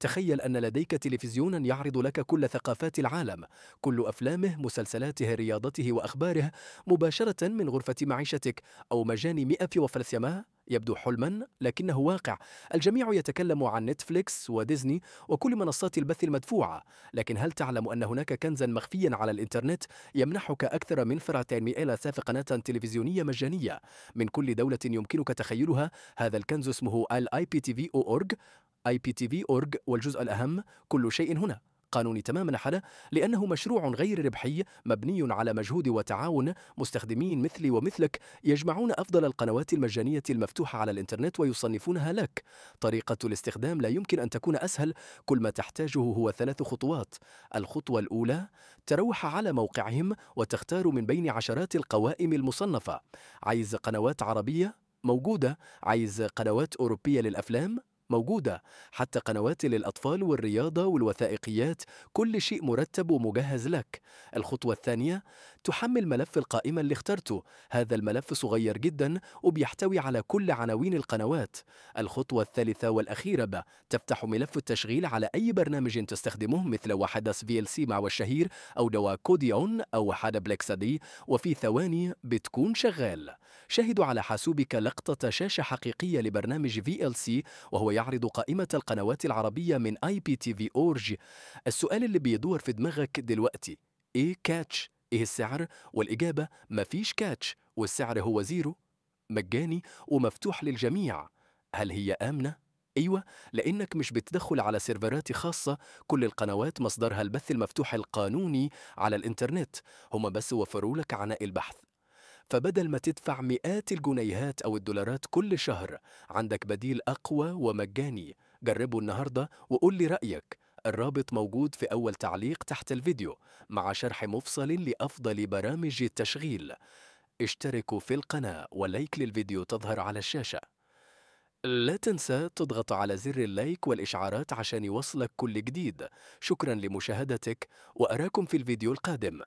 تخيل أن لديك تلفزيونا يعرض لك كل ثقافات العالم كل أفلامه مسلسلاته رياضته وأخباره مباشرة من غرفة معيشتك أو مجان مئة وفلسمة يبدو حلما لكنه واقع الجميع يتكلم عن نتفليكس وديزني وكل منصات البث المدفوعة لكن هل تعلم أن هناك كنزا مخفيا على الإنترنت يمنحك أكثر من فرعتين من آلاف قناة تلفزيونية مجانية من كل دولة يمكنك تخيلها هذا الكنز اسمه الـ IPTV.org او اورج اي بي تي في اورج والجزء الاهم كل شيء هنا قانوني تماما حالة لأنه مشروع غير ربحي مبني على مجهود وتعاون مستخدمين مثلي ومثلك يجمعون أفضل القنوات المجانية المفتوحة على الإنترنت ويصنفونها لك طريقة الاستخدام لا يمكن أن تكون أسهل كل ما تحتاجه هو ثلاث خطوات الخطوة الأولى تروح على موقعهم وتختار من بين عشرات القوائم المصنفة عايز قنوات عربية موجودة عايز قنوات أوروبية للأفلام موجودة حتى قنوات للأطفال والرياضة والوثائقيات كل شيء مرتب ومجهز لك الخطوة الثانية تحمل ملف القائمة اللي اخترته هذا الملف صغير جدا وبيحتوي على كل عناوين القنوات الخطوة الثالثة والأخيرة بقى تفتح ملف التشغيل على أي برنامج تستخدمه مثل وحدث في ال سي مع والشهير أو دواء كوديون أو حدا بلاك دي وفي ثواني بتكون شغال شاهدوا على حاسوبك لقطة شاشة حقيقية لبرنامج في ال سي وهو يعرض قائمة القنوات العربية من اي بي تي في اورج السؤال اللي بيدور في دماغك دلوقتي ايه كاتش ايه السعر والاجابة مفيش كاتش والسعر هو زيرو مجاني ومفتوح للجميع هل هي آمنة؟ أيوة لأنك مش بتدخل على سيرفرات خاصة كل القنوات مصدرها البث المفتوح القانوني على الإنترنت هما بس وفروا لك عناء البحث فبدل ما تدفع مئات الجنيهات أو الدولارات كل شهر عندك بديل أقوى ومجاني جربه النهاردة وقول لي رأيك الرابط موجود في أول تعليق تحت الفيديو مع شرح مفصل لأفضل برامج التشغيل اشتركوا في القناة ولايك للفيديو تظهر على الشاشة لا تنسى تضغط على زر اللايك والإشعارات عشان يوصلك كل جديد شكرا لمشاهدتك وأراكم في الفيديو القادم